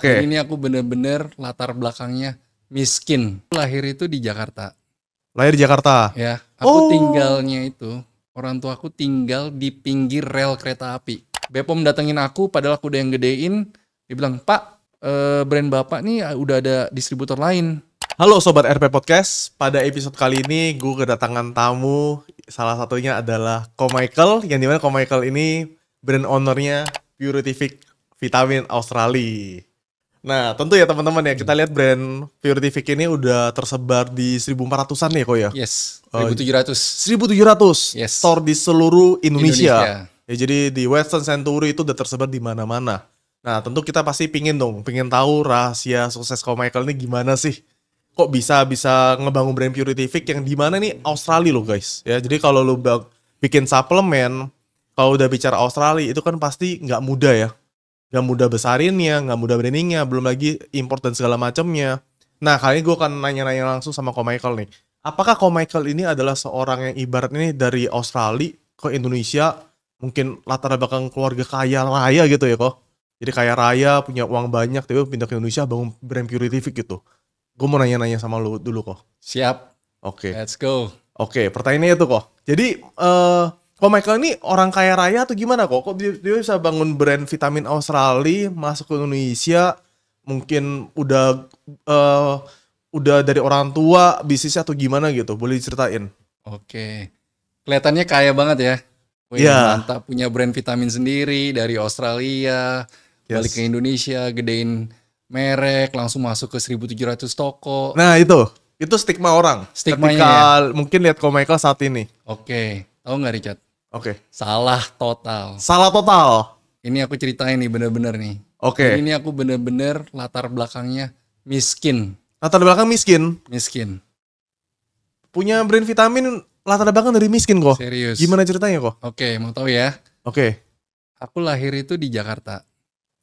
Oke. Okay. ini aku bener-bener latar belakangnya miskin. Lahir itu di Jakarta. Lahir di Jakarta. Ya, aku oh. tinggalnya itu orang tua aku tinggal di pinggir rel kereta api. Bepom datengin aku padahal aku udah yang gedein, Dia bilang, "Pak, eh, brand Bapak nih ah, udah ada distributor lain." Halo sobat RP Podcast, pada episode kali ini gue kedatangan tamu, salah satunya adalah Ko Michael, yang dimana Ko Michael ini brand ownernya Puritific Vitamin Australia. Nah, tentu ya teman-teman ya, kita hmm. lihat brand Purific ini udah tersebar di 1400-an ya kok ya? Yes, 1700. Uh, 1700 yes. store di seluruh Indonesia. Indonesia. Ya jadi di Western Century itu udah tersebar di mana-mana. Nah, tentu kita pasti pingin dong, pingin tahu rahasia sukses kau Michael ini gimana sih? Kok bisa bisa ngebangun brand Purific yang di mana nih Australia loh guys. Ya, jadi kalau lu bikin suplemen, kalau udah bicara Australia itu kan pasti nggak mudah ya Gak mudah besarinnya, gak mudah brandingnya, belum lagi import dan segala macamnya. Nah, kali ini gue akan nanya-nanya langsung sama Ko Michael nih. Apakah Ko Michael ini adalah seorang yang ibarat ini dari Australia ke Indonesia, mungkin latar belakang keluarga kaya raya gitu ya kok? Jadi kaya raya, punya uang banyak, tapi pindah ke Indonesia bangun brand purific gitu. Gue mau nanya-nanya sama lu dulu kok. Siap. Oke. Okay. Let's go. Oke, okay, pertanyaannya itu kok. Jadi uh, Oh Michael ini orang kaya raya atau gimana kok? Kok dia, dia bisa bangun brand vitamin Australia masuk ke Indonesia? Mungkin udah uh, udah dari orang tua bisnisnya atau gimana gitu? Boleh diceritain? Oke, kelihatannya kaya banget ya. Iya, yeah. mantap punya brand vitamin sendiri dari Australia, yes. balik ke Indonesia, gedein merek, langsung masuk ke 1700 toko. Nah itu, itu stigma orang. Stigma ya. mungkin lihat kok Michael saat ini. Oke. Tahu nggak Richard? Oke. Okay. Salah total. Salah total. Ini aku ceritain nih bener-bener nih. Oke. Okay. Ini aku bener-bener latar belakangnya miskin. Latar belakang miskin? Miskin. Punya brand vitamin latar belakang dari miskin kok. Serius. Gimana ceritanya kok? Oke, okay, mau tahu ya? Oke. Okay. Aku lahir itu di Jakarta.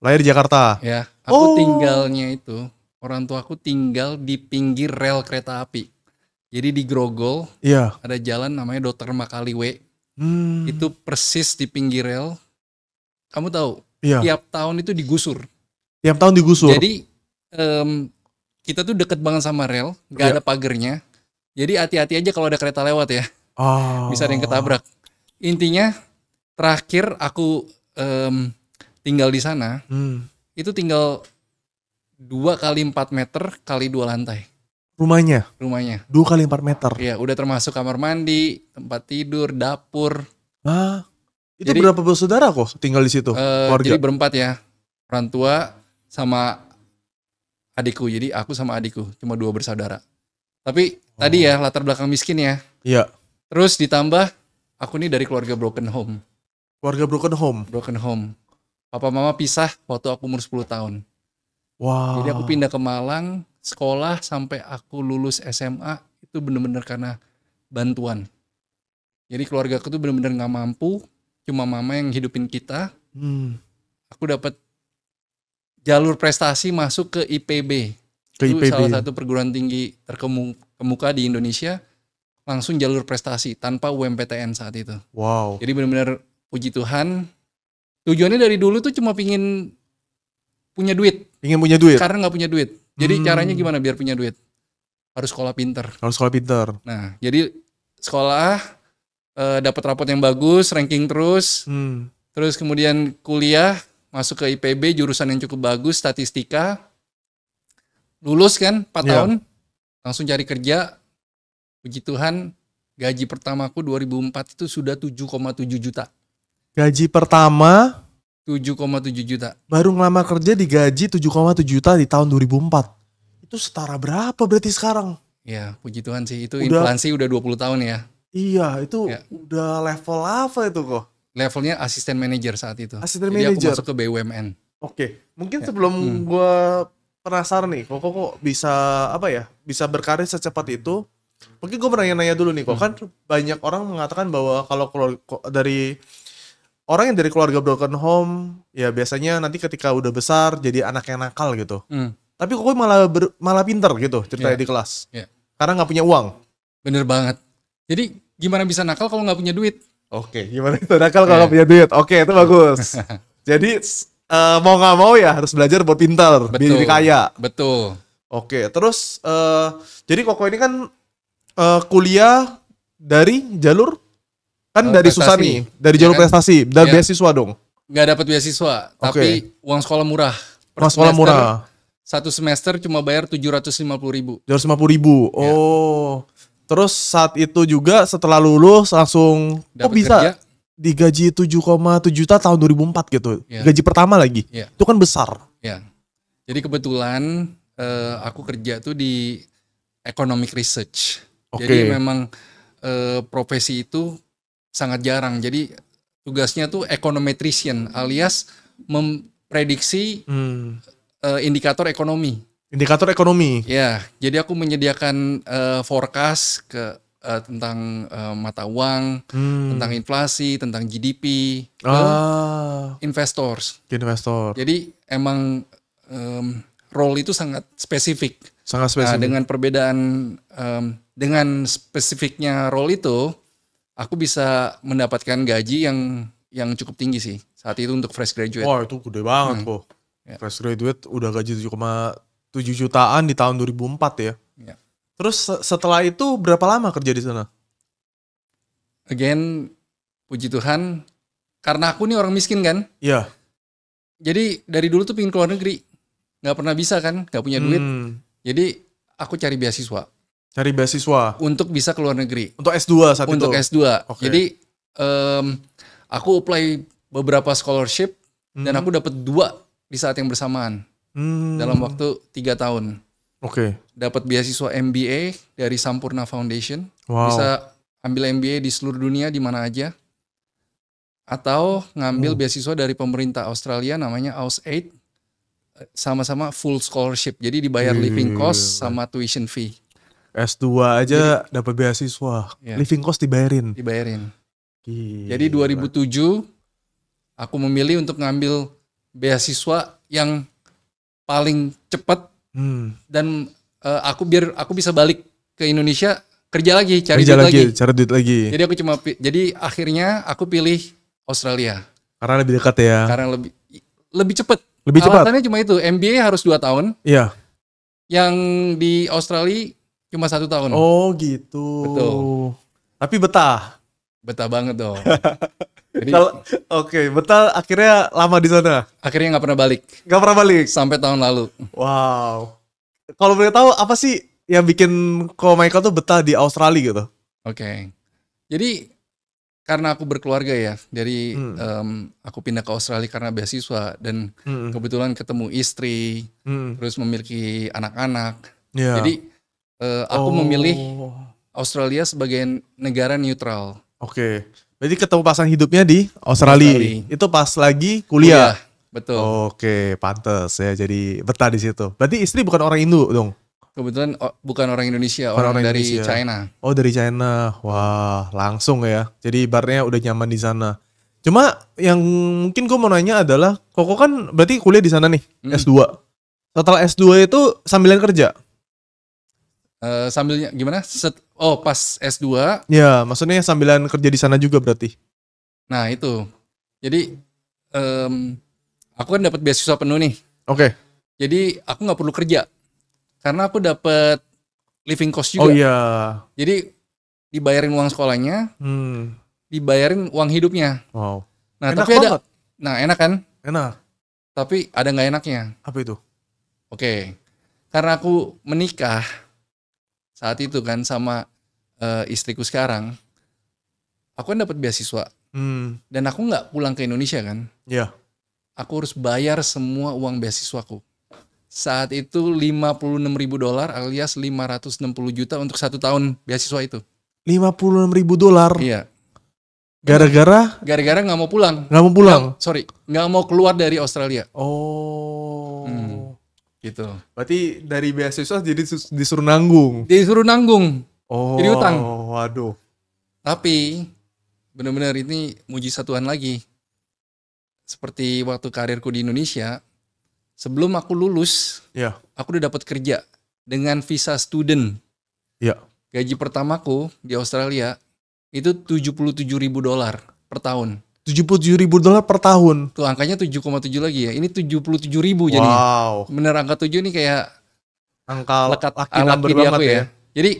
Lahir di Jakarta? Ya. Aku oh. tinggalnya itu, orang tua aku tinggal di pinggir rel kereta api. Jadi di Grogol, iya. ada jalan namanya Dr. Makaliwe Hmm. Itu persis di pinggir rel. Kamu tahu? Iya. Tiap tahun itu digusur. Tiap tahun digusur. Jadi um, kita tuh deket banget sama rel, gak iya. ada pagernya. Jadi hati-hati aja kalau ada kereta lewat ya. Oh. Bisa ada yang ketabrak. Intinya terakhir aku um, tinggal di sana, hmm. itu tinggal dua kali empat meter kali dua lantai. Rumahnya? Rumahnya. Dua kali empat meter? Iya, udah termasuk kamar mandi, tempat tidur, dapur. Ah, itu jadi, berapa bersaudara kok tinggal di situ? Uh, keluarga? Jadi berempat ya, orang tua sama adikku. Jadi aku sama adikku, cuma dua bersaudara. Tapi oh. tadi ya latar belakang miskin ya. Iya. Terus ditambah aku ini dari keluarga broken home. Keluarga broken home? Broken home. Papa mama pisah waktu aku umur 10 tahun. Wow. Jadi aku pindah ke Malang sekolah sampai aku lulus SMA itu bener-bener karena bantuan. Jadi keluarga aku tuh bener-bener gak mampu, cuma mama yang hidupin kita. Hmm. Aku dapat jalur prestasi masuk ke IPB. Ke itu IPB. salah satu perguruan tinggi terkemuka di Indonesia. Langsung jalur prestasi tanpa UMPTN saat itu. Wow. Jadi bener-bener puji Tuhan. Tujuannya dari dulu tuh cuma pingin punya duit. Pingin punya duit. Karena gak punya duit. Jadi hmm. caranya gimana biar punya duit? Harus sekolah pinter. Harus sekolah pinter. Nah, jadi sekolah e, eh, dapat rapot yang bagus, ranking terus. Hmm. Terus kemudian kuliah masuk ke IPB jurusan yang cukup bagus statistika. Lulus kan 4 yeah. tahun. Langsung cari kerja. Puji Tuhan, gaji pertamaku 2004 itu sudah 7,7 juta. Gaji pertama 7,7 juta. Baru ngelamar kerja digaji 7,7 juta di tahun 2004. Itu setara berapa berarti sekarang? Ya, puji Tuhan sih. Itu udah, inflasi udah 20 tahun ya. Iya, itu ya. udah level apa itu kok? Levelnya asisten manajer saat itu. Asisten Jadi manager. aku masuk ke BUMN. Oke, mungkin ya. sebelum hmm. gua penasaran nih, kok, kok bisa apa ya? Bisa berkarir secepat itu? Mungkin gue nanya-nanya dulu nih, kok hmm. kan banyak orang mengatakan bahwa kalau dari orang yang dari keluarga broken home ya biasanya nanti ketika udah besar jadi anak yang nakal gitu. Hmm. Tapi kok malah ber, malah pinter gitu ceritanya yeah. di kelas. Yeah. Karena nggak punya uang. Bener banget. Jadi gimana bisa nakal kalau nggak punya duit? Oke, okay, gimana itu nakal kalau yeah. punya duit? Oke, okay, itu bagus. jadi uh, mau nggak mau ya harus belajar buat pinter, biar jadi kaya. Betul. Oke, terus uh, jadi Koko ini kan uh, kuliah dari jalur Kan oh, dari prestasi. Susani, dari iya jalur ya kan? prestasi, dari ya. beasiswa dong. Nggak dapat beasiswa, okay. tapi uang sekolah murah. Per uang sekolah semester, murah. Satu semester cuma bayar tujuh ratus lima puluh ribu. Tujuh ratus lima puluh ribu. Iya. Oh. Ya. Terus saat itu juga setelah lulus langsung Dapet kok bisa kerja? digaji 7,7 juta tahun dua ribu empat gitu. Yeah. Gaji pertama lagi. Yeah. Itu kan besar. Yeah. Jadi kebetulan uh, aku kerja tuh di economic research. Okay. Jadi memang uh, profesi itu sangat jarang. Jadi tugasnya tuh econometrician alias memprediksi hmm. uh, indikator ekonomi. Indikator ekonomi. Ya, jadi aku menyediakan uh, forecast ke uh, tentang uh, mata uang, hmm. tentang inflasi, tentang GDP ke ah. ke investors. Investor. Jadi emang um, role itu sangat spesifik. Sangat nah, spesifik. Nah, dengan perbedaan um, dengan spesifiknya role itu, aku bisa mendapatkan gaji yang yang cukup tinggi sih saat itu untuk fresh graduate. Wah itu gede banget hmm. kok. Yeah. Fresh graduate udah gaji 7,7 jutaan di tahun 2004 ya. Yeah. Terus setelah itu berapa lama kerja di sana? Again, puji Tuhan, karena aku nih orang miskin kan. Iya. Jadi dari dulu tuh pingin keluar negeri, nggak pernah bisa kan, nggak punya duit. Hmm. Jadi aku cari beasiswa. Cari beasiswa. Untuk bisa ke luar negeri. Untuk S2 saat untuk itu. Untuk S2. Okay. Jadi um, aku apply beberapa scholarship hmm. dan aku dapat dua di saat yang bersamaan. Hmm. Dalam waktu tiga tahun. Oke. Okay. Dapat beasiswa MBA dari Sampurna Foundation. Wow. Bisa ambil MBA di seluruh dunia di mana aja. Atau ngambil hmm. beasiswa dari pemerintah Australia namanya AusAid sama-sama full scholarship. Jadi dibayar living cost sama tuition fee. S2 aja dapat beasiswa. Ya. Living cost dibayarin. Dibayarin. Gila. Jadi 2007 aku memilih untuk ngambil beasiswa yang paling cepat hmm. dan uh, aku biar aku bisa balik ke Indonesia kerja lagi cari kerja duit lagi, lagi cari duit lagi jadi aku cuma jadi akhirnya aku pilih Australia karena lebih dekat ya karena lebih lebih cepet. lebih cepat alasannya cuma itu MBA harus dua tahun iya yang di Australia Cuma satu tahun. Oh gitu. Betul. Tapi betah. Betah banget dong. Jadi, oke, betah akhirnya lama di sana. Akhirnya nggak pernah balik. Nggak pernah balik. Sampai tahun lalu. Wow. Kalau boleh tahu apa sih yang bikin Ko Michael tuh betah di Australia gitu? Oke. Okay. Jadi karena aku berkeluarga ya, dari hmm. um, aku pindah ke Australia karena beasiswa dan hmm. kebetulan ketemu istri, hmm. terus memiliki anak-anak. Yeah. Jadi uh, aku oh. memilih Australia sebagai negara netral. Oke. Okay. Jadi ketemu pasangan hidupnya di Australia. Australia. Itu pas lagi kuliah. kuliah betul. Oke, Pantas ya. Jadi betah di situ. Berarti istri bukan orang Indo dong? Kebetulan o, oh, bukan orang Indonesia, orang, orang dari Indonesia. China. Oh, dari China. Wah, langsung ya. Jadi barnya udah nyaman di sana. Cuma yang mungkin gue mau nanya adalah Koko kan berarti kuliah di sana nih, hmm. S2. Total S2 itu sambilan kerja? Eh, sambilnya gimana? Set, oh pas S2. Ya, maksudnya sambilan kerja di sana juga berarti. Nah, itu. Jadi um, aku kan dapat beasiswa penuh nih. Oke. Okay. Jadi aku nggak perlu kerja. Karena aku dapat living cost juga. Oh iya. Jadi dibayarin uang sekolahnya, hmm. dibayarin uang hidupnya. Wow. Nah, enak tapi banget. ada Nah, enak kan? Enak. Tapi ada nggak enaknya? Apa itu? Oke. Okay. Karena aku menikah, saat itu kan sama uh, istriku sekarang aku kan dapat beasiswa hmm. dan aku nggak pulang ke Indonesia kan ya yeah. aku harus bayar semua uang beasiswaku saat itu 56 ribu dolar alias 560 juta untuk satu tahun beasiswa itu 56 ribu dolar iya gara-gara gara-gara nggak mau pulang nggak mau pulang gak, sorry nggak mau keluar dari Australia oh gitu. Berarti dari beasiswa jadi disuruh nanggung. Disuruh nanggung. Oh. Jadi utang. Oh, Waduh. Tapi benar-benar ini mujizat Tuhan lagi. Seperti waktu karirku di Indonesia, sebelum aku lulus, yeah. aku udah dapat kerja dengan visa student. Yeah. Gaji pertamaku di Australia itu 77 ribu dolar per tahun. 77 ribu dolar per tahun. Tuh angkanya 7,7 lagi ya. Ini 77 ribu wow. jadi. Wow. Bener angka 7 ini kayak angka lekat laki, laki di ya. ya. Jadi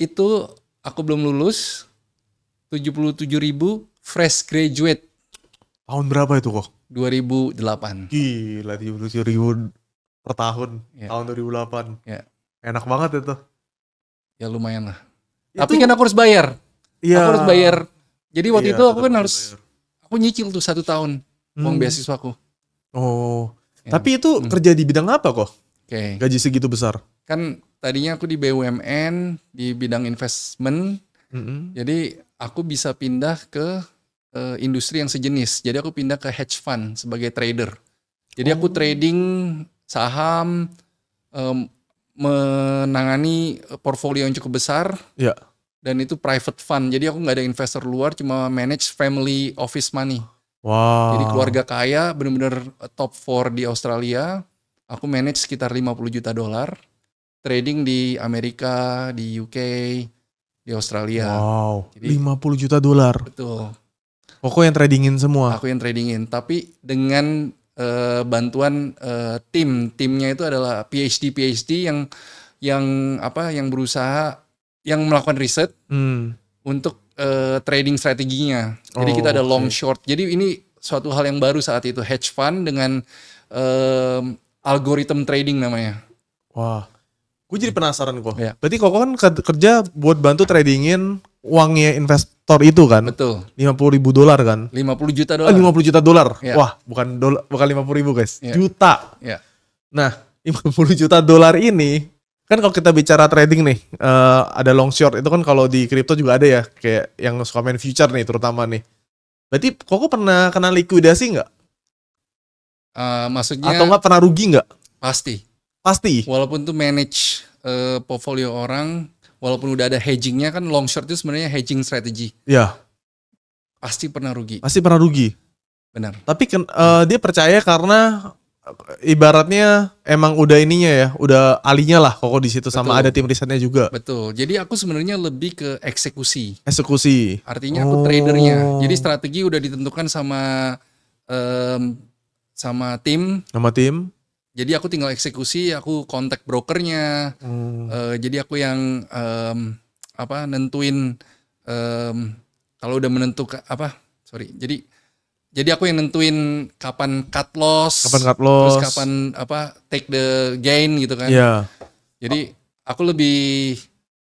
itu aku belum lulus 77 ribu fresh graduate. Tahun berapa itu kok? 2008. Gila 77 ribu per tahun. Ya. Tahun 2008. Ya. Enak banget itu. Ya lumayan lah. Itu, Tapi kan aku harus bayar. Iya. Aku harus bayar jadi waktu iya, itu aku kan harus bayar. aku nyicil tuh satu tahun hmm. uang beasiswa aku. Oh, ya. tapi itu hmm. kerja di bidang apa kok? Okay. Gaji segitu besar? Kan tadinya aku di BUMN di bidang investment, mm -hmm. jadi aku bisa pindah ke uh, industri yang sejenis. Jadi aku pindah ke hedge fund sebagai trader. Jadi oh. aku trading saham, um, menangani portfolio yang cukup besar. Yeah dan itu private fund. Jadi aku nggak ada investor luar, cuma manage family office money. Wow. Jadi keluarga kaya benar-benar top 4 di Australia. Aku manage sekitar 50 juta dolar. Trading di Amerika, di UK, di Australia. Wow. Jadi, 50 juta dolar. Betul. Pokoknya yang tradingin semua. Aku yang tradingin, tapi dengan uh, bantuan uh, tim. Timnya itu adalah PhD PhD yang yang apa yang berusaha yang melakukan riset hmm. untuk uh, trading strateginya. Jadi oh, kita ada oh, long okay. short. Jadi ini suatu hal yang baru saat itu hedge fund dengan um, algoritma trading namanya. Wah, gue jadi penasaran kok. Ya. Berarti kok kan kerja buat bantu tradingin uangnya investor itu kan? Betul. Lima puluh ribu dolar kan? Lima puluh juta ah, dolar. Lima puluh juta dolar. Ya. Wah, bukan dolar, bukan lima puluh ribu guys, ya. juta. Ya. Nah, lima puluh juta dolar ini kan kalau kita bicara trading nih uh, ada long short itu kan kalau di kripto juga ada ya kayak yang suka main future nih terutama nih berarti koko pernah kena likuidasi nggak uh, maksudnya atau nggak pernah rugi nggak pasti pasti walaupun tuh manage uh, portfolio orang walaupun udah ada hedgingnya kan long short itu sebenarnya hedging strategi ya pasti pernah rugi pasti pernah rugi benar tapi uh, dia percaya karena ibaratnya emang udah ininya ya, udah alinya lah koko di situ sama ada tim risetnya juga. Betul. Jadi aku sebenarnya lebih ke eksekusi. Eksekusi. Artinya aku oh. tradernya. Jadi strategi udah ditentukan sama um, sama tim. Sama tim. Jadi aku tinggal eksekusi, aku kontak brokernya. Hmm. Uh, jadi aku yang um, apa nentuin um, kalau udah menentukan apa? Sorry. Jadi jadi aku yang nentuin kapan cut loss, kapan cut loss, terus kapan apa take the gain gitu kan. Iya. Jadi aku lebih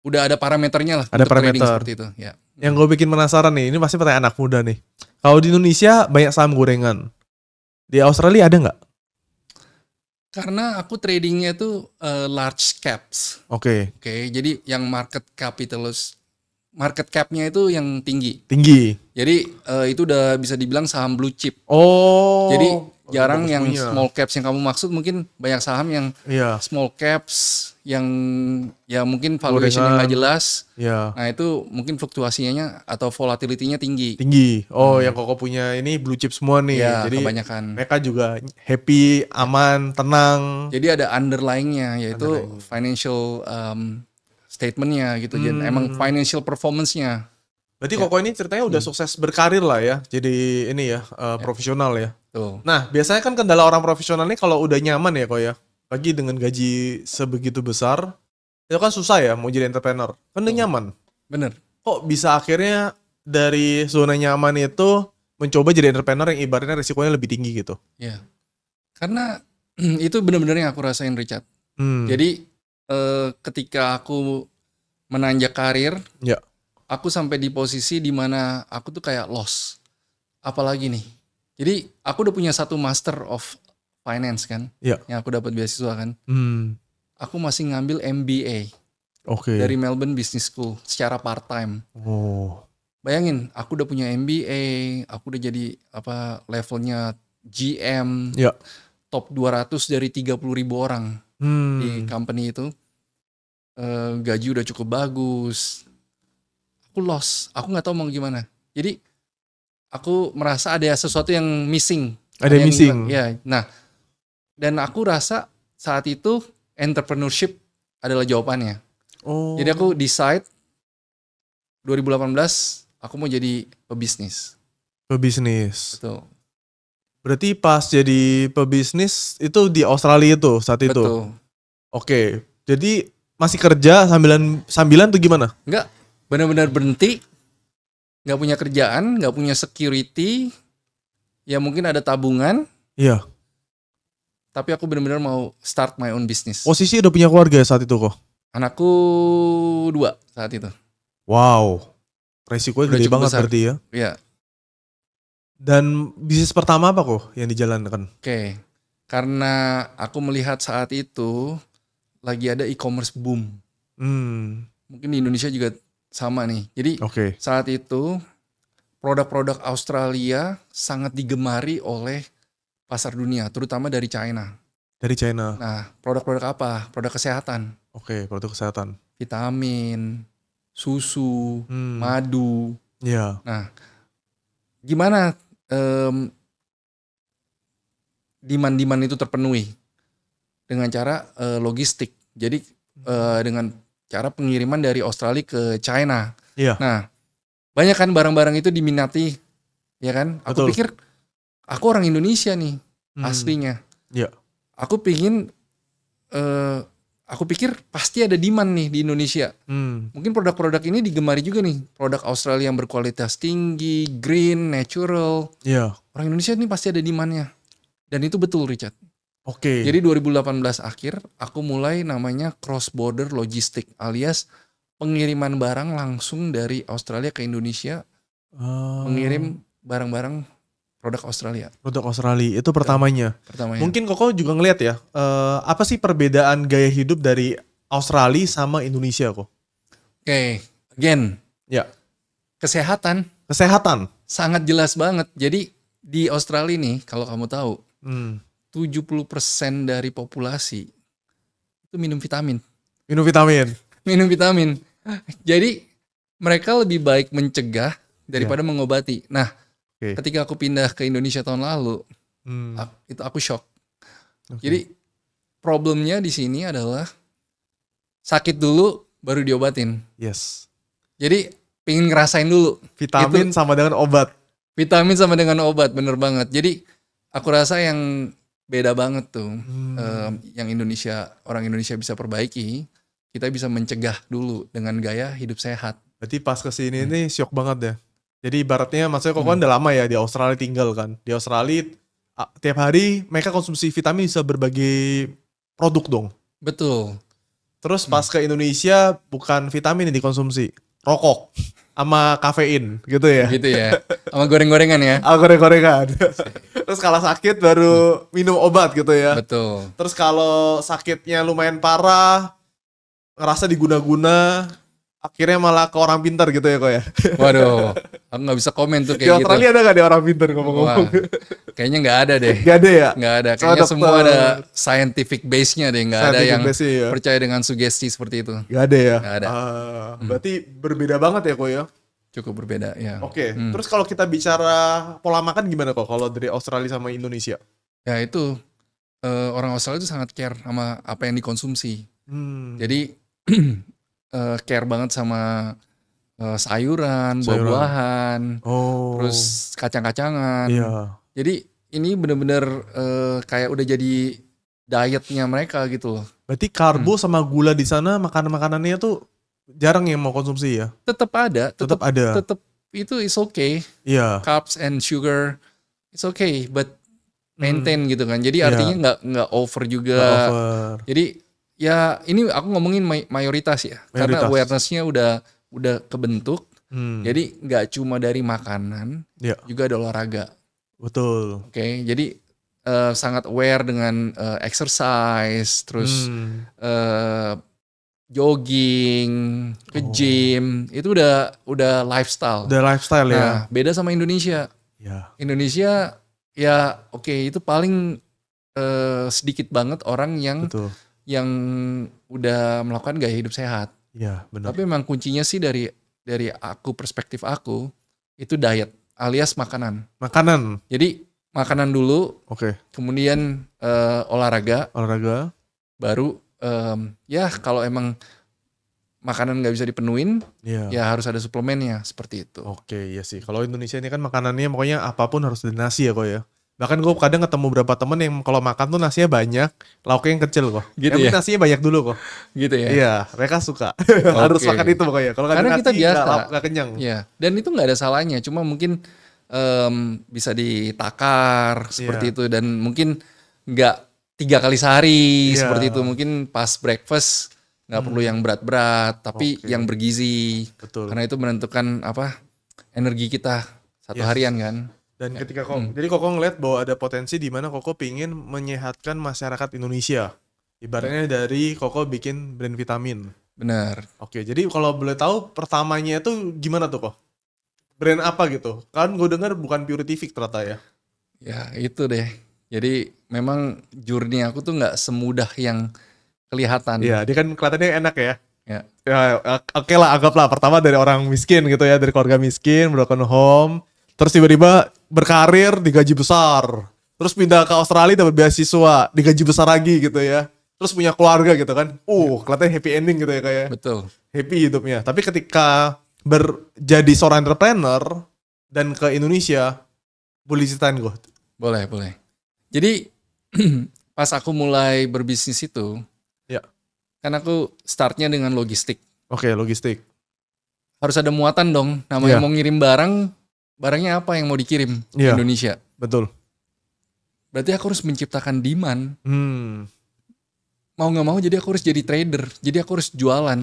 udah ada parameternya lah. Ada parameter seperti itu. Ya. Yang gue bikin penasaran nih, ini pasti pertanyaan anak muda nih. Kalau di Indonesia banyak saham gorengan, di Australia ada nggak? Karena aku tradingnya itu uh, eh, large caps. Oke. Okay. Oke, okay, jadi yang market capitalis market capnya itu yang tinggi. Tinggi. Jadi uh, itu udah bisa dibilang saham blue chip. Oh. Jadi jarang yang punya. small caps yang kamu maksud mungkin banyak saham yang yeah. small caps yang ya mungkin valuation yang nggak jelas. Yeah. Nah itu mungkin fluktuasinya atau volatility tinggi. Tinggi. Oh hmm. yang koko punya ini blue chip semua nih. Yeah, Jadi kebanyakan. mereka juga happy, aman, tenang. Jadi ada underlyingnya yaitu underlying. financial um, statementnya gitu. Hmm. Jadi emang financial performance-nya. Berarti ya. Koko ini ceritanya udah hmm. sukses berkarir lah ya, jadi ini ya, uh, ya. profesional ya. Tuh. Nah biasanya kan kendala orang profesional ini kalau udah nyaman ya kok ya, lagi dengan gaji sebegitu besar, itu kan susah ya mau jadi entrepreneur, kan udah nyaman. Bener. Kok bisa akhirnya dari zona nyaman itu mencoba jadi entrepreneur yang ibaratnya risikonya lebih tinggi gitu? Ya, karena itu bener-bener yang aku rasain Richard. Hmm. Jadi uh, ketika aku menanjak karir, ya. aku sampai di posisi di mana aku tuh kayak lost. Apalagi nih. Jadi aku udah punya satu master of finance kan, ya. yang aku dapat beasiswa kan. Hmm. Aku masih ngambil MBA okay. dari Melbourne Business School secara part time. Oh. Bayangin, aku udah punya MBA, aku udah jadi apa levelnya GM. Ya top 200 dari 30 ribu orang hmm. di company itu uh, gaji udah cukup bagus aku lost aku nggak tahu mau gimana jadi aku merasa ada sesuatu yang missing ada, ada yang missing ya nah dan aku rasa saat itu entrepreneurship adalah jawabannya oh. jadi aku decide 2018 aku mau jadi pebisnis pebisnis Berarti pas jadi pebisnis itu di Australia itu saat itu. Betul. Oke, jadi masih kerja sambilan sambilan tuh gimana? Enggak, benar-benar berhenti. Enggak punya kerjaan, enggak punya security. Ya mungkin ada tabungan. Iya. Tapi aku benar-benar mau start my own business. Posisi udah punya keluarga saat itu kok. Anakku dua saat itu. Wow, resikonya udah gede banget besar. berarti ya. Iya, dan bisnis pertama apa kok yang dijalankan? Oke, okay. karena aku melihat saat itu lagi ada e-commerce boom. Hmm. Mungkin di Indonesia juga sama nih. Jadi okay. saat itu produk-produk Australia sangat digemari oleh pasar dunia, terutama dari China. Dari China. Nah, produk-produk apa? Produk kesehatan. Oke, okay, produk kesehatan. Vitamin, susu, hmm. madu. Iya. Yeah. Nah, gimana um, demand-demand itu terpenuhi dengan cara uh, logistik. Jadi uh, dengan cara pengiriman dari Australia ke China. Iya. Nah, banyak kan barang-barang itu diminati, ya kan? Aku pikir aku orang Indonesia nih hmm. aslinya. Iya. Aku pingin uh, aku pikir pasti ada demand nih di Indonesia. Hmm. Mungkin produk-produk ini digemari juga nih. Produk Australia yang berkualitas tinggi, green, natural. Iya. Orang Indonesia ini pasti ada demandnya. Dan itu betul Richard. Oke. Okay. Jadi 2018 akhir aku mulai namanya cross border logistik alias pengiriman barang langsung dari Australia ke Indonesia. Uh. Mengirim barang-barang Produk Australia. Produk Australia itu pertamanya. Ya, pertamanya. Mungkin Koko juga ngelihat ya, uh, apa sih perbedaan gaya hidup dari Australia sama Indonesia kok? Oke, okay. again. Ya. Kesehatan. Kesehatan. Sangat jelas banget. Jadi di Australia nih, kalau kamu tahu, hmm. 70% dari populasi itu minum vitamin. Minum vitamin. minum vitamin. Jadi mereka lebih baik mencegah daripada yeah. mengobati. Nah, Okay. Ketika aku pindah ke Indonesia tahun lalu, hmm. aku, itu aku shock. Okay. Jadi problemnya di sini adalah sakit dulu baru diobatin. Yes. Jadi pingin ngerasain dulu. Vitamin itu, sama dengan obat. Vitamin sama dengan obat, bener banget. Jadi aku rasa yang beda banget tuh, hmm. um, yang Indonesia orang Indonesia bisa perbaiki, kita bisa mencegah dulu dengan gaya hidup sehat. Berarti pas kesini hmm. ini shock banget ya jadi ibaratnya maksudnya kok kan hmm. udah lama ya di Australia tinggal kan. Di Australia tiap hari mereka konsumsi vitamin bisa berbagai produk dong. Betul. Terus hmm. pas ke Indonesia bukan vitamin yang dikonsumsi, rokok sama kafein gitu ya. Gitu ya. Sama goreng-gorengan ya. Sama ah, goreng-gorengan. Terus kalau sakit baru hmm. minum obat gitu ya. Betul. Terus kalau sakitnya lumayan parah, ngerasa diguna-guna, akhirnya malah ke orang pintar gitu ya kok ya waduh aku nggak bisa komen tuh kayak di gitu. Australia ada nggak ada orang pintar ngomong-ngomong kayaknya nggak ada deh nggak ada ya nggak ada oh, kayaknya Soal semua ada scientific base nya deh nggak ada yang ya. percaya dengan sugesti seperti itu nggak ada ya nggak ada uh, berarti berbeda banget ya kok ya cukup berbeda ya oke okay. hmm. terus kalau kita bicara pola makan gimana kok kalau dari Australia sama Indonesia ya itu uh, orang Australia itu sangat care sama apa yang dikonsumsi hmm. jadi uh, care banget sama uh, sayuran, sayuran. buah-buahan, oh. terus kacang-kacangan. Yeah. Jadi ini bener-bener uh, kayak udah jadi dietnya mereka gitu loh. Berarti karbo hmm. sama gula di sana makanan-makanannya tuh jarang yang mau konsumsi ya? Tetap ada, tetap ada. Tetap itu is okay. Iya. Yeah. Carbs and sugar is okay but hmm. maintain hmm. gitu kan. Jadi iya. artinya nggak nggak over juga. Gak over. Jadi ya ini aku ngomongin mayoritas ya mayoritas. karena awarenessnya udah udah kebentuk hmm. jadi nggak cuma dari makanan ya. juga ada olahraga betul oke okay, jadi uh, sangat aware dengan uh, exercise terus hmm. uh, jogging ke oh. gym itu udah udah lifestyle udah lifestyle ya? nah, ya beda sama Indonesia ya. Indonesia ya oke okay, itu paling uh, sedikit banget orang yang Betul yang udah melakukan gaya hidup sehat. Iya, benar. Tapi memang kuncinya sih dari dari aku perspektif aku itu diet alias makanan. Makanan. Jadi makanan dulu. Oke. Okay. Kemudian uh, olahraga. Olahraga. Baru um, ya kalau emang makanan nggak bisa dipenuhin, yeah. ya harus ada suplemennya seperti itu. Oke, okay, iya sih. Kalau Indonesia ini kan makanannya pokoknya apapun harus nasi ya kok ya bahkan gue kadang ketemu beberapa temen yang kalau makan tuh nasinya banyak lauknya yang kecil kok gitu ya, ya? nasinya banyak dulu kok gitu ya iya mereka suka harus makan itu pokoknya kalau karena kita biasa gak, gak kenyang ya dan itu nggak ada salahnya cuma mungkin um, bisa ditakar seperti yeah. itu dan mungkin nggak tiga kali sehari yeah. seperti itu mungkin pas breakfast nggak hmm. perlu yang berat-berat tapi okay. yang bergizi Betul. karena itu menentukan apa energi kita satu yes. harian kan dan ketika kok, hmm. jadi Koko ngeliat bahwa ada potensi di mana Koko pingin menyehatkan masyarakat Indonesia. Ibaratnya hmm. dari Koko bikin brand vitamin. Benar. Oke, jadi kalau boleh tahu pertamanya itu gimana tuh kok? Brand apa gitu? Kan gue dengar bukan Puritifik ternyata ya. Ya itu deh. Jadi memang journey aku tuh nggak semudah yang kelihatan. ya dia kan kelihatannya enak ya. Ya. ya Oke okay lah, anggaplah pertama dari orang miskin gitu ya, dari keluarga miskin, broken home, terus tiba-tiba berkarir digaji besar, terus pindah ke Australia dapat beasiswa digaji besar lagi gitu ya, terus punya keluarga gitu kan, uh kelihatannya happy ending gitu ya kayak, ya. betul, happy hidupnya. Tapi ketika berjadi seorang entrepreneur dan ke Indonesia, boleh ceritain gue? Boleh, boleh. Jadi pas aku mulai berbisnis itu, ya. kan aku startnya dengan logistik. Oke, okay, logistik. Harus ada muatan dong. Namanya yeah. mau ngirim barang, barangnya apa yang mau dikirim yeah. ke iya. Indonesia. Betul. Berarti aku harus menciptakan demand. Hmm. Mau nggak mau jadi aku harus jadi trader. Jadi aku harus jualan.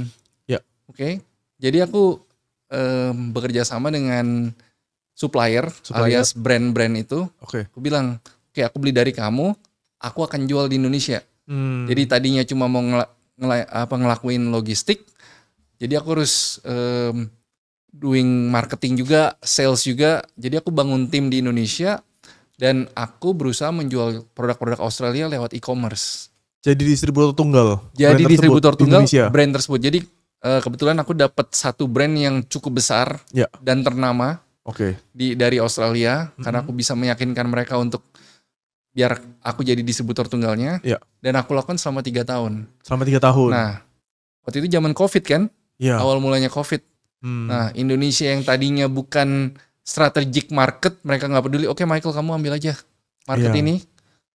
Yeah. Oke. Okay? Jadi aku um, bekerja sama dengan supplier, supplier. alias brand-brand itu. Oke. Okay. Aku bilang, oke okay, aku beli dari kamu, aku akan jual di Indonesia. Hmm. Jadi tadinya cuma mau ngel ngel apa ngelakuin logistik, jadi aku harus um, doing marketing juga, sales juga. Jadi aku bangun tim di Indonesia dan aku berusaha menjual produk-produk Australia lewat e-commerce. Jadi distributor tunggal. Jadi distributor tunggal Indonesia. brand tersebut. Jadi uh, kebetulan aku dapat satu brand yang cukup besar yeah. dan ternama. Oke. Okay. Di dari Australia mm-hmm. karena aku bisa meyakinkan mereka untuk biar aku jadi distributor tunggalnya. Yeah. Dan aku lakukan selama tiga tahun. Selama tiga tahun. Nah, waktu itu zaman COVID kan? Yeah. Awal mulanya COVID Hmm. Nah, Indonesia yang tadinya bukan strategic market, mereka nggak peduli. Oke, okay, Michael, kamu ambil aja market yeah. ini.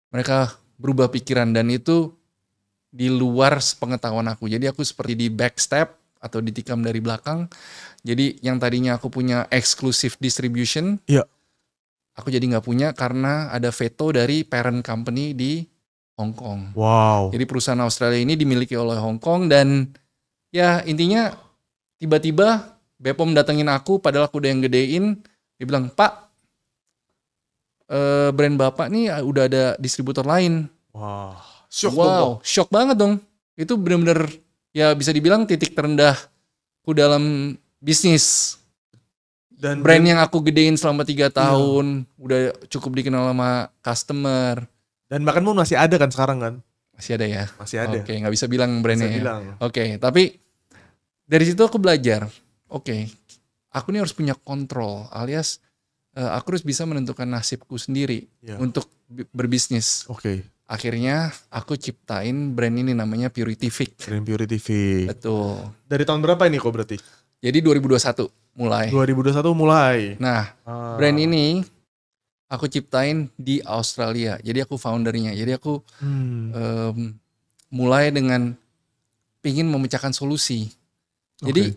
Mereka berubah pikiran dan itu di luar pengetahuan aku. Jadi aku seperti di backstep atau ditikam dari belakang. Jadi yang tadinya aku punya exclusive distribution, yeah. aku jadi nggak punya karena ada veto dari parent company di Hong Kong. Wow. Jadi perusahaan Australia ini dimiliki oleh Hong Kong dan ya intinya tiba-tiba Bepom datengin aku padahal aku udah yang gedein. Dia bilang, "Pak, eh, brand Bapak nih udah ada distributor lain." Wah, shock wow, dong. shock banget dong. Itu bener-bener ya bisa dibilang titik terendah terendahku dalam bisnis. Dan brand yang aku gedein selama tiga iya. tahun iya. udah cukup dikenal sama customer. Dan bahkan pun masih ada kan sekarang kan? Masih ada ya. Masih ada. Oke, okay, nggak bisa bilang brandnya. ya. Oke, okay, tapi dari situ aku belajar oke okay, aku ini harus punya kontrol alias uh, aku harus bisa menentukan nasibku sendiri yeah. untuk berbisnis oke okay. akhirnya aku ciptain brand ini namanya Puritific brand Puritific betul dari tahun berapa ini kok berarti jadi 2021 mulai 2021 mulai nah ah. brand ini aku ciptain di Australia. Jadi aku foundernya. Jadi aku hmm. um, mulai dengan ingin memecahkan solusi. Jadi okay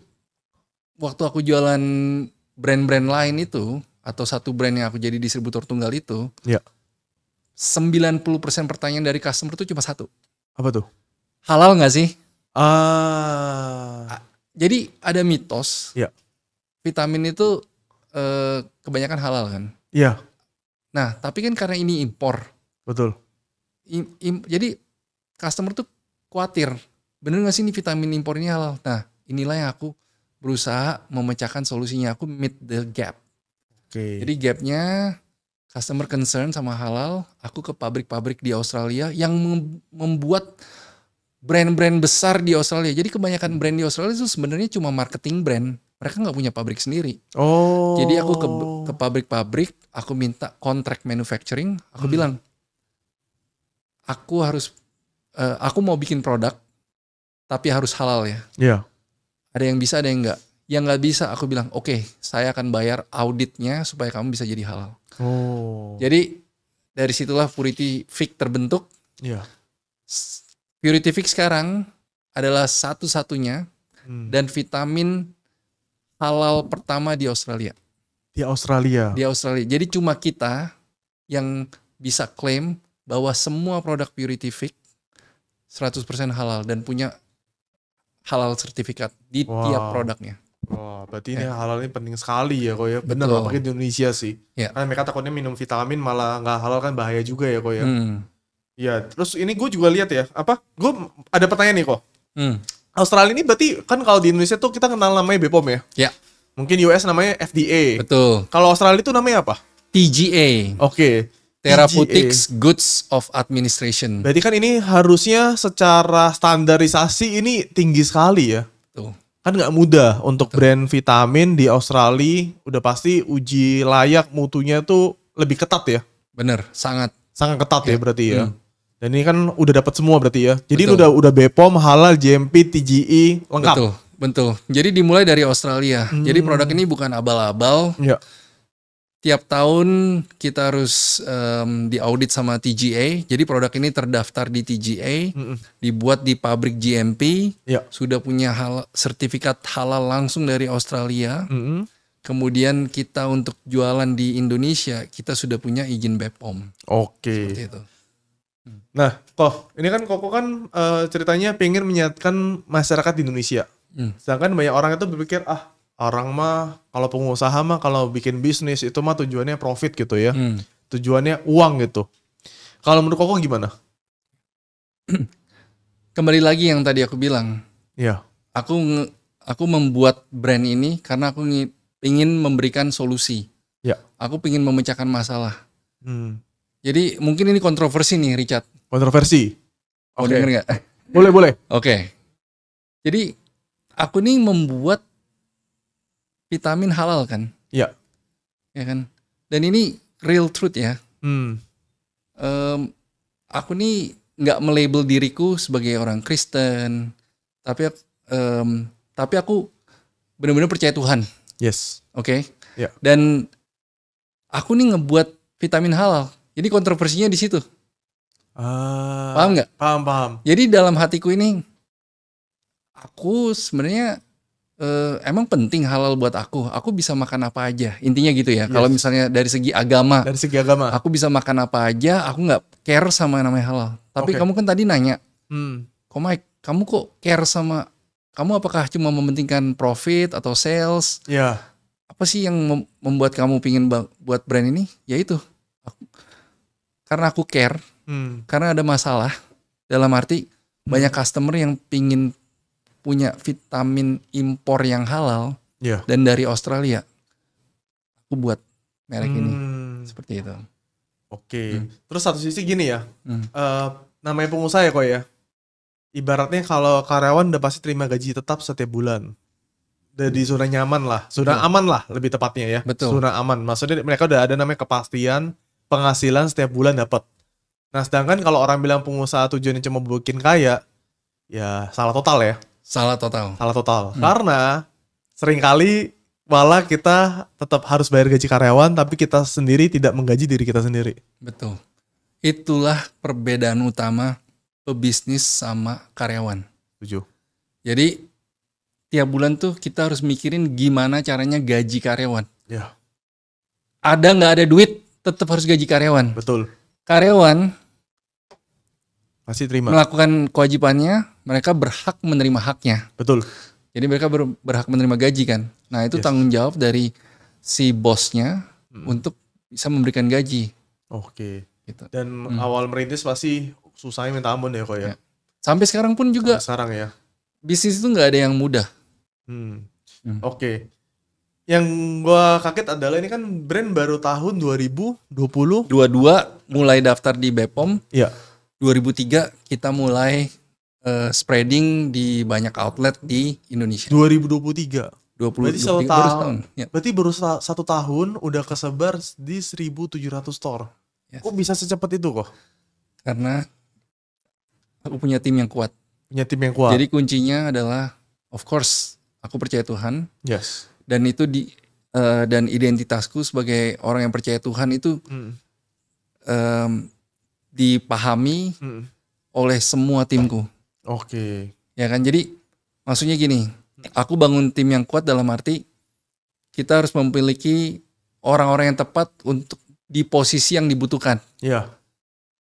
waktu aku jualan brand-brand lain itu atau satu brand yang aku jadi distributor tunggal itu, ya. 90% pertanyaan dari customer itu cuma satu. Apa tuh? Halal nggak sih? Ah. Jadi ada mitos. Ya. Vitamin itu eh, kebanyakan halal kan? Iya. Nah, tapi kan karena ini impor. Betul. Im, im, jadi customer tuh khawatir, bener nggak sih ini vitamin impor ini halal? Nah, inilah yang aku berusaha memecahkan solusinya. Aku meet the gap. Okay. Jadi gapnya customer concern sama halal, aku ke pabrik-pabrik di Australia yang membuat brand-brand besar di Australia. Jadi kebanyakan brand di Australia itu sebenarnya cuma marketing brand. Mereka nggak punya pabrik sendiri. Oh. Jadi aku ke pabrik-pabrik, aku minta kontrak manufacturing. Aku hmm. bilang, aku harus, uh, aku mau bikin produk, tapi harus halal ya. Yeah. Ada yang bisa, ada yang enggak. Yang nggak bisa, aku bilang, oke, okay, saya akan bayar auditnya supaya kamu bisa jadi halal. Oh. Jadi dari situlah Purity fix terbentuk. Yeah. Purity fix sekarang adalah satu-satunya hmm. dan vitamin halal pertama di Australia. Di Australia. Di Australia. Jadi cuma kita yang bisa klaim bahwa semua produk Purity fix 100% halal dan punya halal sertifikat di wow. tiap produknya. Wah, wow, berarti ini ya. halal ini penting sekali ya kok ya. Benar apalagi di Indonesia sih. Ya. Karena mereka takutnya minum vitamin malah nggak halal kan bahaya juga ya kok ya. Hmm. Ya, terus ini gue juga lihat ya, apa? Gue ada pertanyaan nih kok. Hmm. Australia ini berarti kan kalau di Indonesia tuh kita kenal namanya BPOM ya. Ya. Mungkin US namanya FDA. Betul. Kalau Australia itu namanya apa? TGA. Oke. Okay. Therapeutics eh. Goods of Administration. Berarti kan ini harusnya secara standarisasi ini tinggi sekali ya. Tuh. Kan nggak mudah untuk Tuh. brand vitamin di Australia udah pasti uji layak mutunya tuh lebih ketat ya. Bener, sangat. Sangat ketat ya, ya berarti ya. Hmm. Dan ini kan udah dapat semua berarti ya. Jadi udah udah BPOM, halal, JMP, TGI e, lengkap. Betul, betul. Jadi dimulai dari Australia. Hmm. Jadi produk ini bukan abal-abal. Ya tiap tahun kita harus um, diaudit sama TGA. Jadi produk ini terdaftar di TGA, mm-hmm. dibuat di pabrik GMP, yeah. sudah punya hal, sertifikat halal langsung dari Australia. Mm-hmm. Kemudian kita untuk jualan di Indonesia, kita sudah punya izin BPOM. Oke. Okay. itu. Hmm. Nah, kok ini kan Koko kan uh, ceritanya pengen menyatukan masyarakat di Indonesia. Hmm. Sedangkan banyak orang itu berpikir ah orang mah kalau pengusaha mah kalau bikin bisnis itu mah tujuannya profit gitu ya. Hmm. Tujuannya uang gitu. Kalau menurut Koko gimana? Kembali lagi yang tadi aku bilang. Iya. Aku aku membuat brand ini karena aku ingin memberikan solusi. Ya. Aku ingin memecahkan masalah. Hmm. Jadi mungkin ini kontroversi nih Richard. Kontroversi. Oke. okay. Boleh, boleh. Oke. Okay. Jadi aku nih membuat vitamin halal kan? Iya. Ya kan. Dan ini real truth ya. Hmm. Um, aku nih nggak melabel diriku sebagai orang Kristen, tapi um, tapi aku benar-benar percaya Tuhan. Yes. Oke. Okay? Ya. Yeah. Dan aku nih ngebuat vitamin halal. Jadi kontroversinya di situ. Uh, paham nggak? Paham paham. Jadi dalam hatiku ini, aku sebenarnya Uh, emang penting halal buat aku. Aku bisa makan apa aja. Intinya gitu ya. Yes. Kalau misalnya dari segi agama, dari segi agama, aku bisa makan apa aja. Aku nggak care sama yang namanya halal. Tapi okay. kamu kan tadi nanya, hmm. kok Mike, kamu kok care sama kamu? Apakah cuma mementingkan profit atau sales? Ya. Yeah. Apa sih yang membuat kamu pingin buat brand ini? Ya itu, karena aku care, hmm. karena ada masalah. Dalam arti hmm. banyak customer yang pingin punya vitamin impor yang halal yeah. dan dari Australia aku buat merek hmm. ini seperti itu. Oke, okay. hmm. terus satu sisi gini ya, hmm. uh, namanya pengusaha ya kok ya. Ibaratnya kalau karyawan udah pasti terima gaji tetap setiap bulan. Udah di hmm. zona nyaman lah, zona Betul. aman lah lebih tepatnya ya. Betul. Zona aman, maksudnya mereka udah ada namanya kepastian penghasilan setiap bulan dapat. Nah sedangkan kalau orang bilang pengusaha tujuannya cuma bikin kaya, ya salah total ya. Salah total. Salah total. Hmm. Karena seringkali malah kita tetap harus bayar gaji karyawan tapi kita sendiri tidak menggaji diri kita sendiri. Betul. Itulah perbedaan utama pebisnis sama karyawan. Setuju. Jadi tiap bulan tuh kita harus mikirin gimana caranya gaji karyawan. Ya. Ada nggak ada duit tetap harus gaji karyawan. Betul. Karyawan Pasti terima. Melakukan kewajibannya, mereka berhak menerima haknya. Betul. Jadi mereka ber, berhak menerima gaji kan. Nah itu yes. tanggung jawab dari si bosnya hmm. untuk bisa memberikan gaji. Oke. Okay. Gitu. Dan hmm. awal merintis pasti susahnya minta ampun ya kok ya. ya. Sampai sekarang pun juga. Sampai sekarang ya. Bisnis itu nggak ada yang mudah. Hmm. hmm. Oke. Okay. Yang gua kaget adalah ini kan brand baru tahun 2020. 22 mulai daftar di Bepom. Iya. 2003 kita mulai uh, spreading di banyak outlet di Indonesia. 2023. 20, berarti 23, satu tahun, baru Ya. Berarti baru satu tahun udah kesebar di 1.700 store. Yes. Kok bisa secepat itu kok? Karena aku punya tim yang kuat. Punya tim yang kuat. Jadi kuncinya adalah, of course, aku percaya Tuhan. Yes. Dan itu di uh, dan identitasku sebagai orang yang percaya Tuhan itu hmm. um, dipahami hmm. oleh semua timku. Oke. Okay. Ya kan? Jadi maksudnya gini, aku bangun tim yang kuat dalam arti kita harus memiliki orang-orang yang tepat untuk di posisi yang dibutuhkan. Iya. Yeah.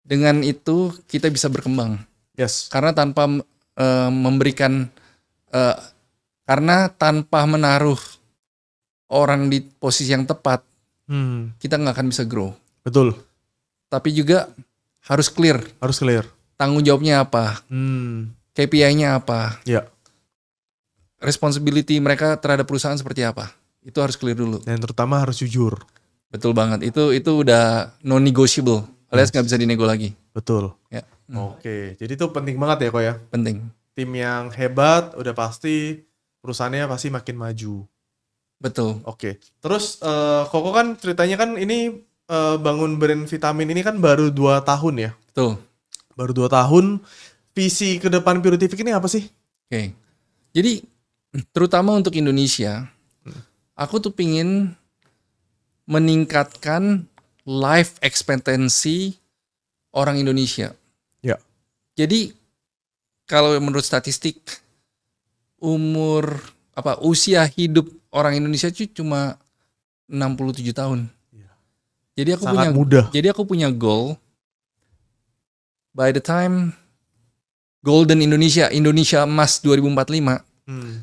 Dengan itu kita bisa berkembang. Yes. Karena tanpa uh, memberikan uh, karena tanpa menaruh orang di posisi yang tepat, hmm. kita nggak akan bisa grow. Betul. Tapi juga harus clear. Harus clear. Tanggung jawabnya apa? Hmm. KPI-nya apa? Ya. Responsibility mereka terhadap perusahaan seperti apa? Itu harus clear dulu. Dan terutama harus jujur. Betul banget. Itu itu udah non negotiable. Alias nggak yes. bisa dinego lagi. Betul. Ya. Hmm. Oke. Jadi itu penting banget ya kok ya. Penting. Tim yang hebat udah pasti perusahaannya pasti makin maju. Betul. Oke. Terus uh, Koko kan ceritanya kan ini uh, bangun brand vitamin ini kan baru dua tahun ya. Betul. Baru dua tahun. Visi ke depan Purific ini apa sih? Oke. Okay. Jadi terutama untuk Indonesia, hmm. aku tuh pingin meningkatkan life expectancy orang Indonesia. Ya. Jadi kalau menurut statistik umur apa usia hidup orang Indonesia itu cuma 67 tahun. Jadi aku Sangat punya mudah. Jadi aku punya goal by the time Golden Indonesia, Indonesia Emas 2045, hmm.